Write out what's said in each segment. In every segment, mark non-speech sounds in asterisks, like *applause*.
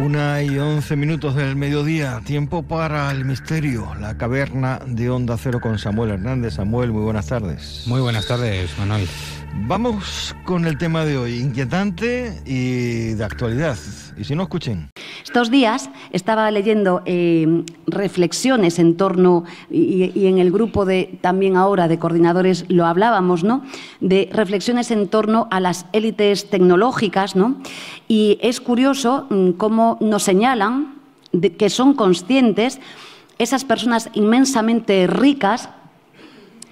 Una y once minutos del mediodía, tiempo para el misterio, la caverna de Onda Cero con Samuel Hernández. Samuel, muy buenas tardes. Muy buenas tardes, Manuel. Vamos con el tema de hoy, inquietante y de actualidad. Y si no, escuchen. Estos días estaba leyendo eh, reflexiones en torno, y, en el grupo de también ahora de coordinadores lo hablábamos, ¿no? De reflexiones en torno a las élites tecnológicas, ¿no? Y es curioso mm, cómo nos señalan que son conscientes esas personas inmensamente ricas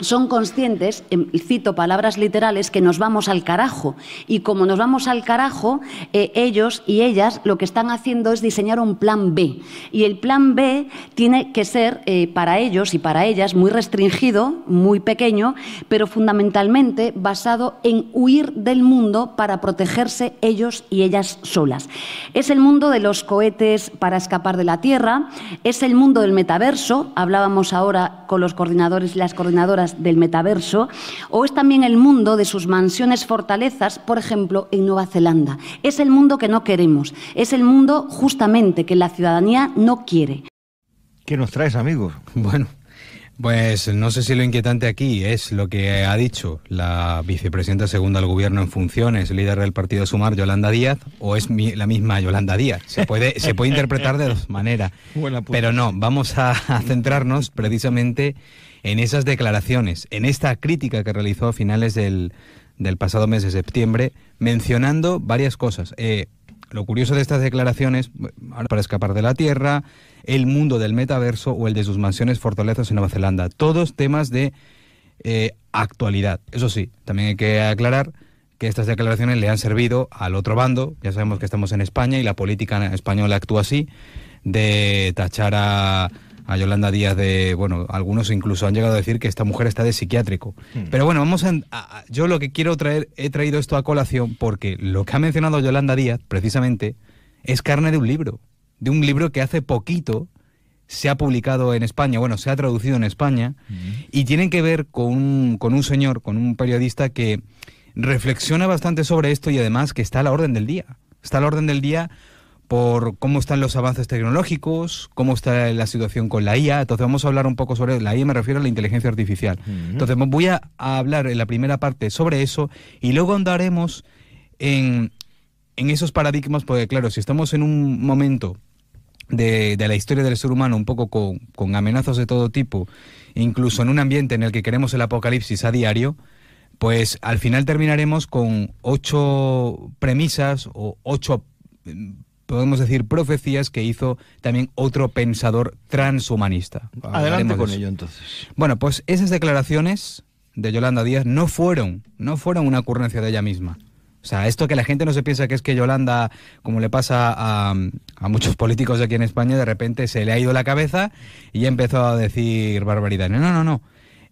son conscientes, em, cito palabras literales, que nos vamos al carajo. Y como nos vamos al carajo, eh, ellos y ellas lo que están haciendo es diseñar un plan B. Y el plan B tiene que ser eh, para ellos y para ellas muy restringido, muy pequeño, pero fundamentalmente basado en huir del mundo para protegerse ellos y ellas solas. Es el mundo de los cohetes para escapar de la Tierra, es el mundo del metaverso, hablábamos ahora con los coordinadores y las coordinadoras del metaverso, o es también el mundo de sus mansiones fortalezas, por ejemplo, en Nueva Zelanda. Es el mundo que no queremos, es el mundo justamente que la ciudadanía no quiere. ¿Qué nos traes, amigos? *laughs* Bueno, pues no sé si lo inquietante aquí es lo que ha dicho la vicepresidenta segunda del gobierno en funciones, líder del partido Sumar, Yolanda Díaz, o es la misma Yolanda Díaz. Se puede, se puede interpretar de dos maneras. *laughs* Pero no, vamos a, a *laughs* centrarnos precisamente en esas declaraciones, en esta crítica que realizó a finales del, del pasado mes de septiembre, mencionando varias cosas. Eh, lo curioso de estas declaraciones, para escapar de la Tierra, el mundo del metaverso o el de sus mansiones fortalezas en Nueva Zelanda, todos temas de eh, actualidad. Eso sí, también hay que aclarar que estas declaraciones le han servido al otro bando, ya sabemos que estamos en España y la política española actúa así, de tachar a a Yolanda Díaz de, bueno, algunos incluso han llegado a decir que esta mujer está de psiquiátrico. Hmm. Pero bueno, vamos a, yo lo que quiero traer, he traído esto a colación porque lo que ha mencionado Yolanda Díaz, precisamente, es carne de un libro, de un libro que hace poquito se ha publicado en España, bueno, se ha traducido en España, hmm. y tienen que ver con, con un señor, con un periodista que reflexiona bastante sobre esto y además que está a la orden del día. Está a la orden del día por cómo están los avances tecnológicos, cómo está la situación con la IA. Entonces vamos a hablar un poco sobre la IA, me refiero a la inteligencia artificial. Entonces voy a, hablar en la primera parte sobre eso y luego andaremos en, esos paradigmas, porque claro, si estamos en un momento de, la historia del ser humano, un poco con, con, amenazas de todo tipo, incluso en un ambiente en el que queremos el apocalipsis a diario, pues al final terminaremos con ocho premisas o ocho mm, podemos decir, profecías que hizo también otro pensador transhumanista. Adelante con ello entonces. Bueno, pues esas declaraciones de Yolanda Díaz no fueron, no fueron una ocurrencia de ella misma. O sea, esto que la gente no se piensa que es que Yolanda, como le pasa a, a muchos políticos de aquí en España, de repente se le ha ido la cabeza y ya empezó a decir barbaridades. No, no, no.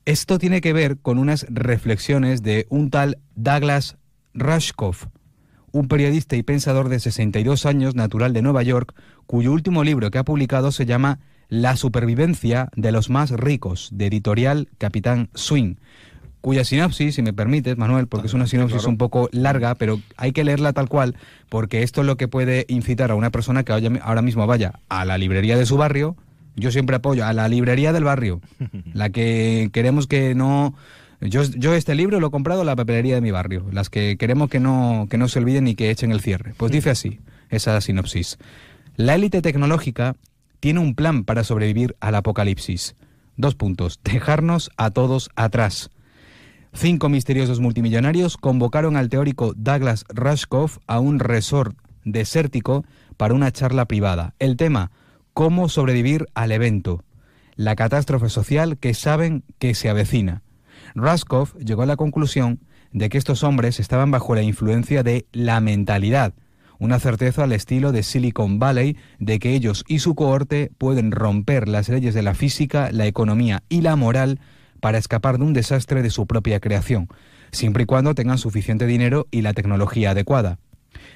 Esto tiene que ver con unas reflexiones de un tal Douglas Rushkoff, un periodista y pensador de 62 años, natural de Nueva York, cuyo último libro que ha publicado se llama La supervivencia de los más ricos, de editorial Capitán Swing, cuya sinopsis, si me permites, Manuel, porque es una sinopsis un poco larga, pero hay que leerla tal cual, porque esto es lo que puede incitar a una persona que ahora mismo vaya a la librería de su barrio, yo siempre apoyo a la librería del barrio, la que queremos que no yo, este libro lo he comprado en la papelería de mi barrio, las que queremos que no, que no se olviden y que echen el cierre. Pues dice así, esa sinopsis. La élite tecnológica tiene un plan para sobrevivir al apocalipsis. Dos puntos, dejarnos a todos atrás. Cinco misteriosos multimillonarios convocaron al teórico Douglas Rashkoff a un resort desértico para una charla privada. El tema, cómo sobrevivir al evento, la catástrofe social que saben que se avecina. Raskov llegó a la conclusión de que estos hombres estaban bajo la influencia de la mentalidad, una certeza al estilo de Silicon Valley de que ellos y su cohorte pueden romper las leyes de la física, la economía y la moral para escapar de un desastre de su propia creación, siempre y cuando tengan suficiente dinero y la tecnología adecuada.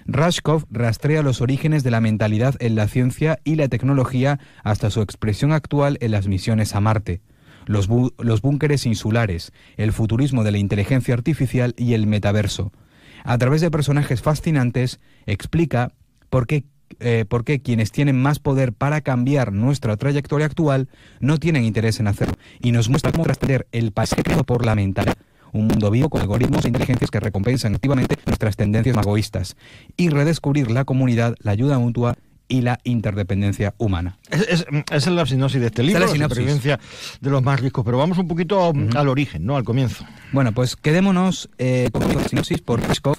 Rashkov rastrea los orígenes de la mentalidad en la ciencia y la tecnología hasta su expresión actual en las misiones a Marte los, búnkeres insulares, el futurismo de la inteligencia artificial y el metaverso. A través de personajes fascinantes, explica eh, por qué quienes tienen más poder para cambiar nuestra trayectoria actual no tienen interés en hacerlo y nos muestra cómo trascender el paseo por la mentalidad. Un mundo vivo con algoritmos e inteligencias que recompensan activamente nuestras tendencias magoístas egoístas y redescubrir la comunidad, la ayuda mutua y la interdependencia humana es, es, la sinopsis de este libro, la, experiencia de los más ricos. Pero vamos un poquito al origen, ¿no? Al comienzo. Bueno, pues quedémonos eh, con la sinopsis por Hitchcock.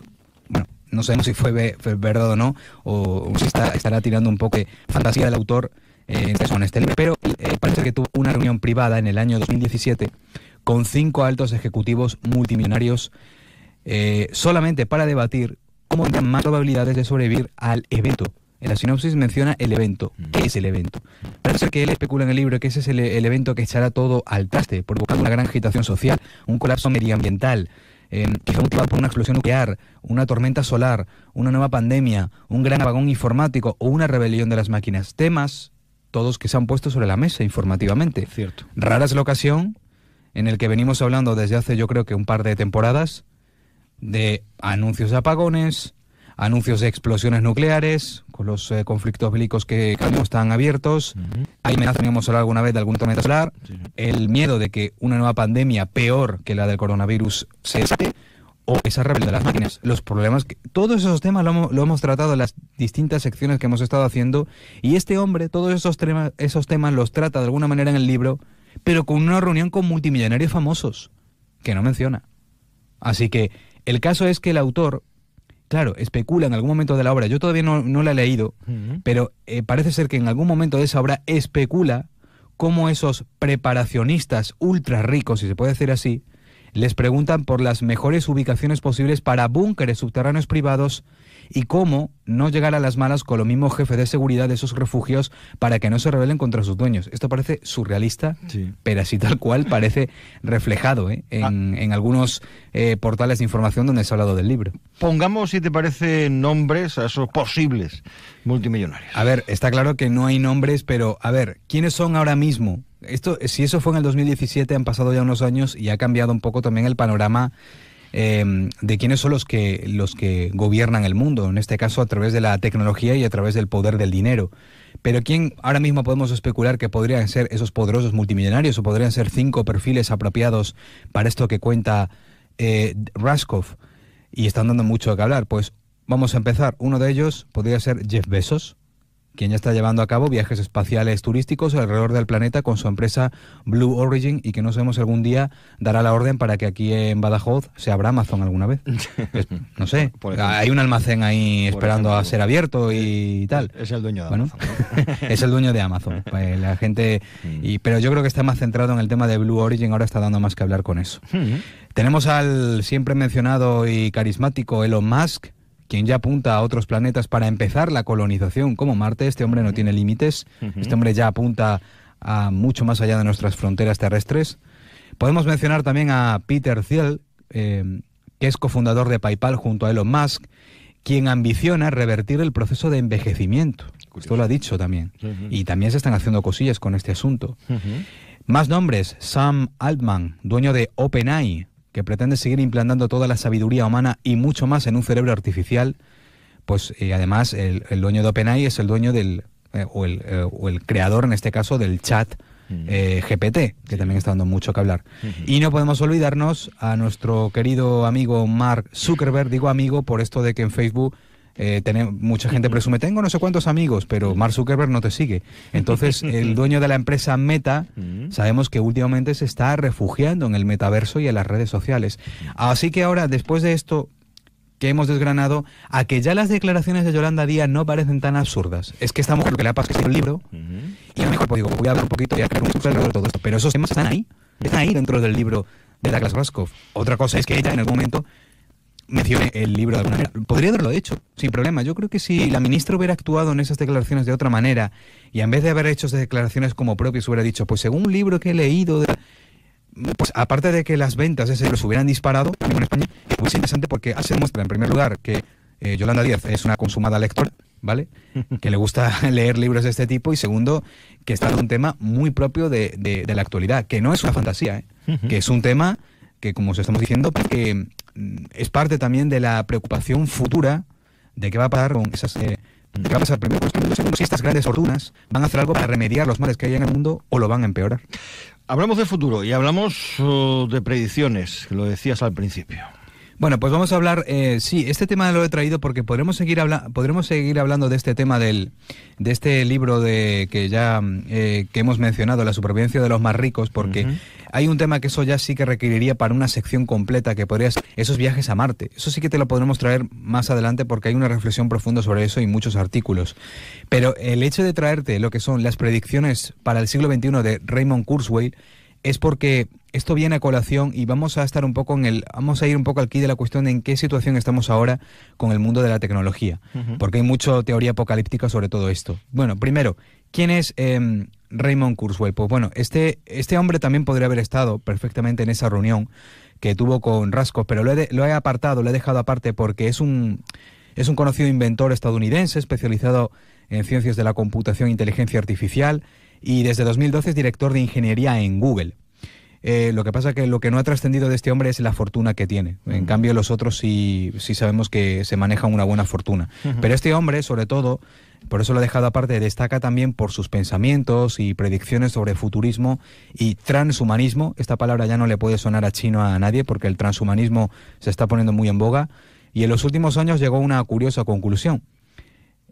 Bueno, no sabemos si fue, verdad o no, o, si está, estará tirando un poco fantasía del autor eh, en este, este libro. Pero eh, parece que tuvo una reunión privada en el año 2017 con cinco altos ejecutivos multimillonarios eh, solamente para debatir cómo tenían más probabilidades de sobrevivir al evento en la sinopsis menciona el evento. Mm. ¿Qué es el evento? Parece que él especula en el libro que ese es el, evento que echará todo al traste, provocando una gran agitación social, un colapso medioambiental, em, que fue motivado por una explosión nuclear, una tormenta solar, una nueva pandemia, un gran apagón informático o una rebelión de las máquinas. Temas, todos que se han puesto sobre la mesa informativamente. Cierto. Rara es la ocasión en el que venimos hablando desde hace yo creo que un par de temporadas de anuncios de apagones, anuncios de explosiones nucleares, con los eh, conflictos bélicos que están abiertos. Hay amenazas, alguna vez de algún tormenta solar. El miedo de que una nueva pandemia peor que la del coronavirus se esté o esa rebelión de las máquinas, los problemas, que, todos esos temas lo, hemos tratado en las distintas secciones que hemos estado haciendo y este hombre todos esos, esos temas los trata de alguna manera en el libro, pero con una reunión con multimillonarios famosos, que no menciona. Así que el caso es que el autor claro, especula en algún momento de la obra, yo todavía no, la he leído, pero eh, parece ser que en algún momento de esa obra especula cómo esos preparacionistas ultra ricos, si se puede decir así, les preguntan por las mejores ubicaciones posibles para búnkeres subterráneos privados y cómo no llegar a las malas con los mismos jefes de seguridad de esos refugios para que no se rebelen contra sus dueños. Esto parece surrealista, pero así tal cual parece reflejado ¿eh? ah. en, algunos eh, portales de información donde se ha hablado del libro. Pongamos, si te parece, nombres a esos posibles multimillonarios. A ver, está claro que no hay nombres, pero a ver, ¿quiénes son ahora mismo? Esto, si eso fue en el 2017, han pasado ya unos años y ha cambiado un poco también el panorama Em, de quiénes son los que, los que gobiernan el mundo, en este caso a través de la tecnología y a través del poder del dinero. Pero quién ahora mismo podemos especular que podrían ser esos poderosos multimillonarios o podrían ser cinco perfiles apropiados para esto que cuenta eh, y están dando mucho que hablar. Pues vamos a empezar. Uno de ellos podría ser Jeff Bezos, quien ya está llevando a cabo viajes espaciales turísticos alrededor del planeta con su empresa Blue Origin y que no sabemos si algún día dará la orden para que aquí en Badajoz se abra Amazon alguna vez. *laughs* no sé, hay un almacén ahí esperando a ser abierto y tal. *laughs* Es el dueño de Amazon. es el dueño de Amazon. la gente, pero yo creo que está más centrado en el tema de Blue Origin, ahora está dando más que hablar con eso. Tenemos al siempre mencionado y carismático Elon Musk, quien ya apunta a otros planetas para empezar la colonización como Marte. Este hombre no tiene límites, este hombre ya apunta a mucho más allá de nuestras fronteras terrestres. Podemos mencionar también a Peter Thiel, em, que es cofundador de PayPal junto a Elon Musk, quien ambiciona revertir el proceso de envejecimiento. Usted Esto lo ha dicho también. Y también se están haciendo cosillas con este asunto. Más nombres, Sam Altman, dueño de OpenAI, que pretende seguir implantando toda la sabiduría humana y mucho más en un cerebro artificial, pues eh, además el, dueño de OpenAI es el dueño del, eh, eh, o, el, creador en este caso del chat GPT, que también está dando mucho que hablar. Y no podemos olvidarnos a nuestro querido amigo Mark Zuckerberg, digo amigo por esto de que en Facebook eh, mucha gente presume, tengo no sé cuántos amigos, pero Mark Zuckerberg no te sigue. Entonces, *laughs* el dueño de la empresa Meta, sabemos que últimamente se está refugiando en el metaverso y en las redes sociales. Así que ahora, después de esto, que hemos desgranado a que ya las declaraciones de Yolanda Díaz no parecen tan absurdas. Es que esta mujer lo que le ha pasado es un libro y a lo mejor pues, digo, voy a un poquito y a un de todo esto. Pero esos temas están ahí, están ahí dentro del libro de Douglas Raskoff. Otra cosa es que ella en algún momento mencione el libro de alguna manera. Podría haberlo hecho, sin problema. Yo creo que si la ministra hubiera actuado en esas declaraciones de otra manera y en vez de haber hecho esas declaraciones como propias, hubiera dicho, pues según un libro que he leído, pues aparte de que las ventas de ese libro se hubieran disparado en España, pues es muy interesante porque hace demuestra, en primer lugar, que eh, Yolanda Díaz es una consumada lectora, ¿vale? *laughs* que le gusta *laughs* leer libros de este tipo y segundo, que está en un tema muy propio de, la actualidad, que no es una fantasía, ¿eh? que es un tema que, como os estamos diciendo, pues que Mm, es parte también de la preocupación futura de qué va a pasar con esas... Eh, ¿Qué va a pasar primero? Pues, si estas grandes fortunas van a hacer algo para remediar los males que hay en el mundo o lo van a empeorar. Hablamos de futuro y hablamos oh, de predicciones, lo decías al principio. Bueno, pues vamos a hablar, eh, sí, este tema lo he traído porque podremos seguir, habla podremos seguir hablando de este tema del, de este libro de que ya mm, eh, que hemos mencionado, La supervivencia de los más ricos, porque hay un tema que eso ya sí que requeriría para una sección completa que podrías... esos viajes a Marte. Eso sí que te lo podremos traer más adelante porque hay una reflexión profunda sobre eso y muchos artículos. Pero el hecho de traerte lo que son las predicciones para el siglo XXI de Raymond Kurzweil es porque esto viene a colación y vamos a estar un poco en el, vamos a ir un poco aquí de la cuestión de en qué situación estamos ahora con el mundo de la tecnología, porque hay mucha teoría apocalíptica sobre todo esto. Bueno, primero, ¿quién es em, Raymond Kurzweil? Pues bueno, este, este hombre también podría haber estado perfectamente en esa reunión que tuvo con Rascos, pero lo he, apartado, lo he dejado aparte porque es un, es un conocido inventor estadounidense especializado en ciencias de la computación e inteligencia artificial y desde 2012 es director de ingeniería en Google. Eh, lo que pasa es que lo que no ha trascendido de este hombre es la fortuna que tiene. En cambio, los otros sí, sabemos que se maneja una buena fortuna. Pero este hombre, sobre todo, por eso lo ha dejado aparte, destaca también por sus pensamientos y predicciones sobre futurismo y transhumanismo. Esta palabra ya no le puede sonar a chino a nadie porque el transhumanismo se está poniendo muy en boga. Y en los últimos años llegó a una curiosa conclusión.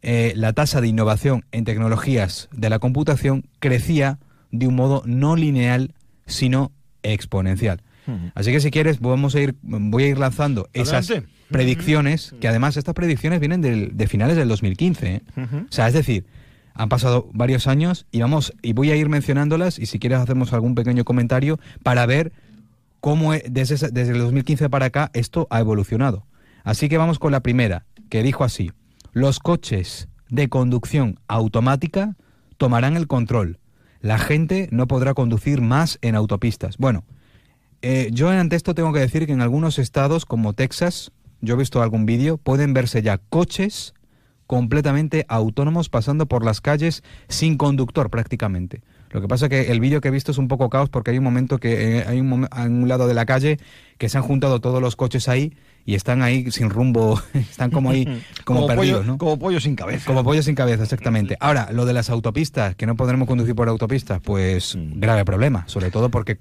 Eh, la tasa de innovación en tecnologías de la computación crecía de un modo no lineal, sino exponencial. Así que si quieres, vamos a ir, voy a ir lanzando esas predicciones, que además estas predicciones vienen de finales del 2015. ¿eh? O sea, es decir, han pasado varios años y vamos, y voy a ir mencionándolas y si quieres hacemos algún pequeño comentario para ver cómo e, desde, desde el 2015 para acá esto ha evolucionado. Así que vamos con la primera, que dijo así, los coches de conducción automática tomarán el control la gente no podrá conducir más en autopistas. Bueno, eh, yo ante esto tengo que decir que en algunos estados como Texas, yo he visto algún vídeo, pueden verse ya coches completamente autónomos pasando por las calles sin conductor prácticamente. Lo que pasa es que el vídeo que he visto es un poco caos porque hay un momento que eh, hay un lado de la calle que se han juntado todos los coches ahí y están ahí sin rumbo, *laughs* están como ahí, *laughs* como, perdidos, ¿no? Como pollo sin cabeza. Como pollo sin cabeza, exactamente. Ahora, lo de las autopistas, que no podremos conducir por autopistas, pues mm. grave problema, sobre todo porque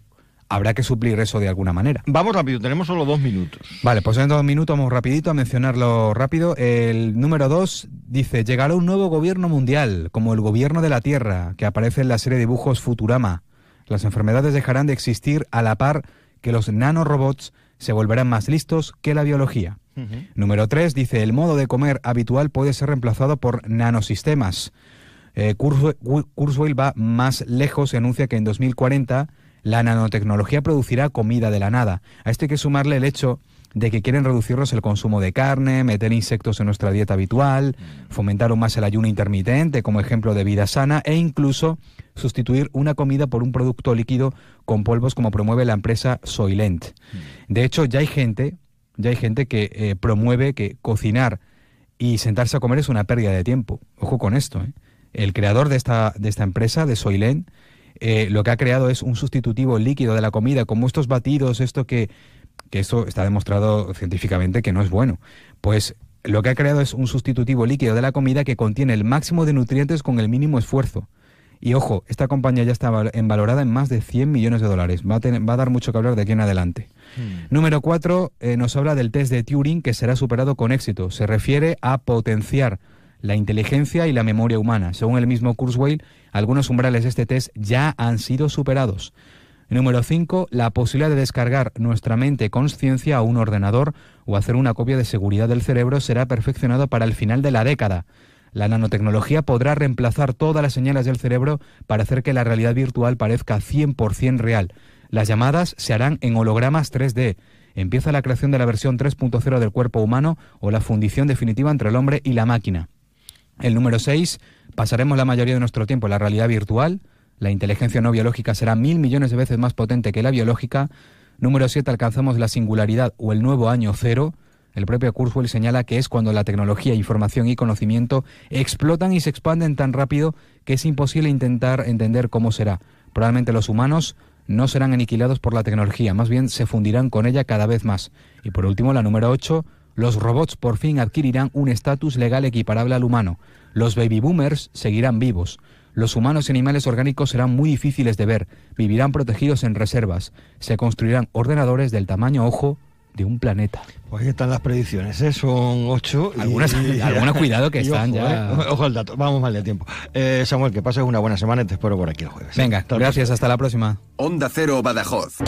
habrá que suplir eso de alguna manera. Vamos rápido, tenemos solo dos minutos. Vale, pues en dos minutos vamos rapidito a mencionarlo rápido. El número dos dice, llegará un nuevo gobierno mundial, como el gobierno de la Tierra, que aparece en la serie de dibujos Futurama. Las enfermedades dejarán de existir a la par que los nanorobots se volverán más listos que la biología. Número 3 dice, el modo de comer habitual puede ser reemplazado por nanosistemas. Eh, Kurzweil va más lejos y anuncia que en 2040 la nanotecnología producirá comida de la nada. A este hay que sumarle el hecho de que quieren reducirnos el consumo de carne, meter insectos en nuestra dieta habitual, mm. fomentar más el ayuno intermitente como ejemplo de vida sana e incluso sustituir una comida por un producto líquido con polvos como promueve la empresa Soylent. Mm. De hecho, ya hay gente, ya hay gente que eh, promueve que cocinar y sentarse a comer es una pérdida de tiempo. Ojo con esto. ¿eh? El creador de esta, de esta empresa, de Soylent, eh, lo que ha creado es un sustitutivo líquido de la comida, como estos batidos, esto que que eso está demostrado científicamente que no es bueno. Pues lo que ha creado es un sustitutivo líquido de la comida que contiene el máximo de nutrientes con el mínimo esfuerzo. Y ojo, esta compañía ya está valorada en más de 100 millones de dólares. Va a, dar mucho que hablar de aquí en adelante. Hmm. Número 4 eh, nos habla del test de Turing que será superado con éxito. Se refiere a potenciar la inteligencia y la memoria humana. Según el mismo Kurzweil, algunos umbrales de este test ya han sido superados. Número 5. La posibilidad de descargar nuestra mente conciencia a un ordenador o hacer una copia de seguridad del cerebro será perfeccionado para el final de la década. La nanotecnología podrá reemplazar todas las señales del cerebro para hacer que la realidad virtual parezca 100% real. Las llamadas se harán en hologramas 3D. Empieza la creación de la versión 3.0 del cuerpo humano o la fundición definitiva entre el hombre y la máquina. El número 6. Pasaremos la mayoría de nuestro tiempo en la realidad virtual. La inteligencia no biológica será mil millones de veces más potente que la biológica. Número 7. Alcanzamos la singularidad o el nuevo año cero. El propio Kurzweil señala que es cuando la tecnología, información y conocimiento explotan y se expanden tan rápido que es imposible intentar entender cómo será. Probablemente los humanos no serán aniquilados por la tecnología, más bien se fundirán con ella cada vez más. Y por último, la número 8, los robots por fin adquirirán un estatus legal equiparable al humano. Los baby boomers seguirán vivos. Los humanos y animales orgánicos serán muy difíciles de ver, vivirán protegidos en reservas, se construirán ordenadores del tamaño ojo de un planeta. Pues ahí están las predicciones, ¿eh? son ocho. Algunas, *laughs* y, cuidado que están ya. ¿eh? ojo al dato, vamos mal de tiempo. Eh, Samuel, que pases una buena semana y te espero por aquí el jueves. Venga, gracias, hasta la próxima. Onda Cero Badajoz.